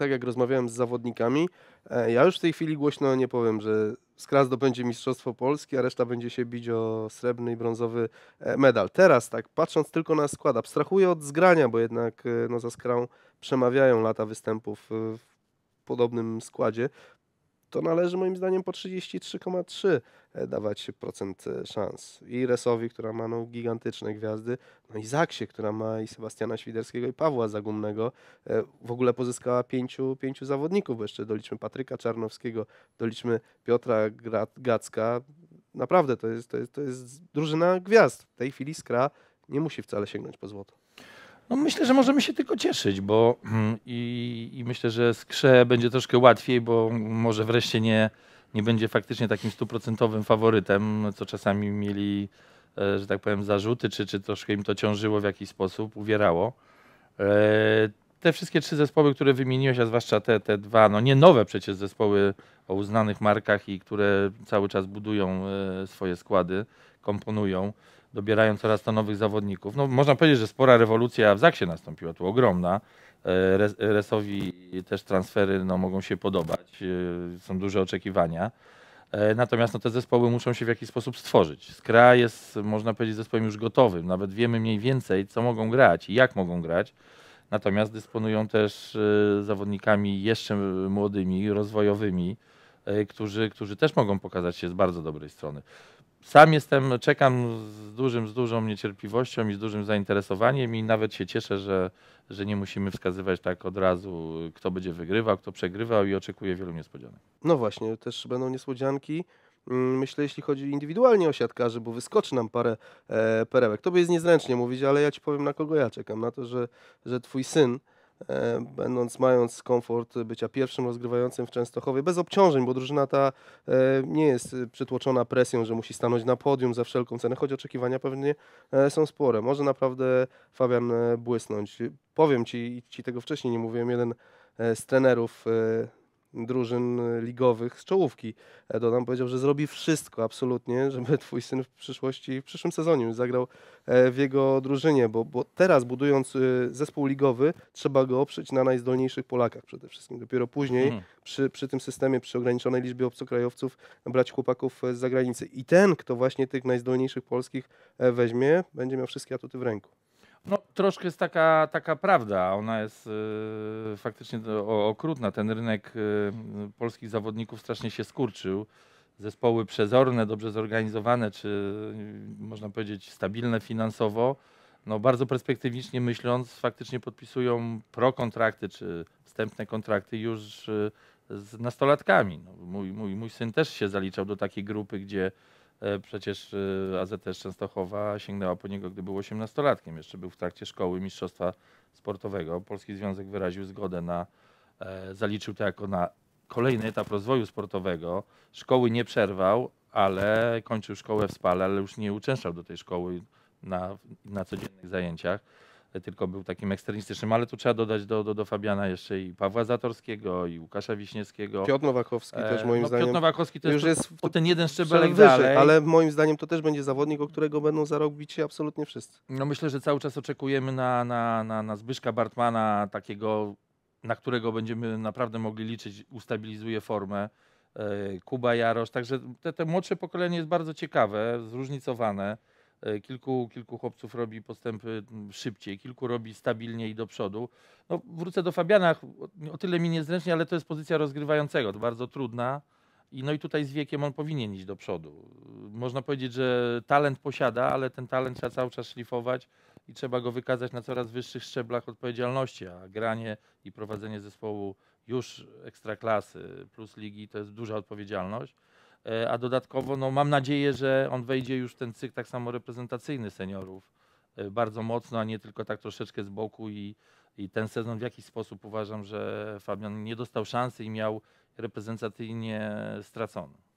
tak jak rozmawiałem z zawodnikami, e, ja już w tej chwili głośno nie powiem, że Skrazdo będzie Mistrzostwo Polski, a reszta będzie się bić o srebrny i brązowy e, medal. Teraz tak, patrząc tylko na skład, abstrahuję od zgrania, bo jednak e, no, za Skrą przemawiają lata występów w podobnym składzie, to należy moim zdaniem po 33,3 e, dawać procent e, szans. I Resowi, która ma no, gigantyczne gwiazdy, no i Zaksie, która ma i Sebastiana Świderskiego i Pawła Zagumnego, e, w ogóle pozyskała pięciu, pięciu zawodników, bo jeszcze doliczmy Patryka Czarnowskiego, doliczmy Piotra Gacka. Naprawdę, to jest, to, jest, to jest drużyna gwiazd. W tej chwili Skra nie musi wcale sięgnąć po złoto. No myślę, że możemy się tylko cieszyć, bo mm, i, i myślę, że z Krze będzie troszkę łatwiej, bo może wreszcie nie, nie będzie faktycznie takim stuprocentowym faworytem, co czasami mieli, e, że tak powiem, zarzuty, czy, czy troszkę im to ciążyło w jakiś sposób, uwierało. E, te wszystkie trzy zespoły, które wymieniłeś, a zwłaszcza te, te dwa, no nie nowe przecież zespoły o uznanych markach i które cały czas budują e, swoje składy, komponują, dobierają coraz to nowych zawodników. No, można powiedzieć, że spora rewolucja w Zaksie nastąpiła, tu ogromna. E, resowi też transfery no, mogą się podobać, e, są duże oczekiwania. Natomiast no, te zespoły muszą się w jakiś sposób stworzyć. Skra jest, można powiedzieć, zespołem już gotowym. Nawet wiemy mniej więcej, co mogą grać i jak mogą grać. Natomiast dysponują też y, zawodnikami jeszcze młodymi, rozwojowymi, y, którzy, którzy też mogą pokazać się z bardzo dobrej strony. Sam jestem, czekam z dużym, z dużą niecierpliwością i z dużym zainteresowaniem i nawet się cieszę, że, że nie musimy wskazywać tak od razu, kto będzie wygrywał, kto przegrywał i oczekuję wielu niespodzianek. No właśnie, też będą niespodzianki. Mm, myślę, jeśli chodzi indywidualnie o siatkarzy, bo wyskoczy nam parę e, perełek. Tobie jest niezręcznie mówić, ale ja ci powiem na kogo ja czekam. Na to, że, że twój syn e, będąc, mając komfort bycia pierwszym rozgrywającym w Częstochowie, bez obciążeń, bo drużyna ta e, nie jest e, przytłoczona presją, że musi stanąć na podium za wszelką cenę, choć oczekiwania pewnie są spore. Może naprawdę Fabian błysnąć. Powiem ci, ci tego wcześniej nie mówiłem, jeden z trenerów drużyn e, ligowych z czołówki. Dodam, powiedział, że zrobi wszystko absolutnie, żeby twój syn w przyszłości, w przyszłym sezonie już zagrał e, w jego drużynie, bo, bo teraz budując e, zespół ligowy, trzeba go oprzeć na najzdolniejszych Polakach przede wszystkim. Dopiero później mhm. przy, przy tym systemie, przy ograniczonej liczbie obcokrajowców brać chłopaków z zagranicy. I ten, kto właśnie tych najzdolniejszych polskich weźmie, będzie miał wszystkie atuty w ręku. No, troszkę jest taka, taka prawda. Ona jest yy, faktycznie y, okrutna. Ten rynek yy, polskich zawodników strasznie się skurczył. Zespoły przezorne, dobrze zorganizowane, czy yy, można powiedzieć stabilne finansowo, no, bardzo perspektywicznie myśląc, faktycznie podpisują pro-kontrakty, czy wstępne kontrakty już y, z nastolatkami. No, mój, mój, mój syn też się zaliczał do takiej grupy, gdzie E, przecież e, AZS Częstochowa sięgnęła po niego, gdy był osiemnastolatkiem, Jeszcze był w trakcie szkoły mistrzostwa sportowego. Polski Związek wyraził zgodę na, e, zaliczył to jako na kolejny etap rozwoju sportowego. Szkoły nie przerwał, ale kończył szkołę w Spale, ale już nie uczęszczał do tej szkoły na, na codziennych zajęciach tylko był takim ekstremistycznym, ale tu trzeba dodać do, do, do Fabiana jeszcze i Pawła Zatorskiego, i Łukasza Wiśniewskiego. Piotr Nowakowski e, też no, moim no, zdaniem. Piotr Nowakowski też już jest w o ten jeden szczebelek wyżej, dalej. Ale moim zdaniem to też będzie zawodnik, o którego będą zarobić się absolutnie wszyscy. No myślę, że cały czas oczekujemy na, na, na, na Zbyszka Bartmana, takiego, na którego będziemy naprawdę mogli liczyć, ustabilizuje formę. E, Kuba Jarosz, także te, te młodsze pokolenie jest bardzo ciekawe, zróżnicowane. E, kilku, kilku chłopców robi postępy mm, szybciej, kilku robi stabilniej do przodu. No, wrócę do Fabiana, o tyle mi niezręcznie, ale to jest pozycja rozgrywającego, bardzo trudna. I no i tutaj z wiekiem on powinien iść do przodu. Można powiedzieć, że talent posiada, ale ten talent trzeba cały czas szlifować i trzeba go wykazać na coraz wyższych szczeblach odpowiedzialności, a granie i prowadzenie zespołu już ekstraklasy plus ligi to jest duża odpowiedzialność. E, a dodatkowo no, mam nadzieję, że on wejdzie już w ten cykl tak samo reprezentacyjny seniorów e, bardzo mocno, a nie tylko tak troszeczkę z boku i, i ten sezon w jakiś sposób uważam, że Fabian nie dostał szansy i miał reprezentacyjnie stracony.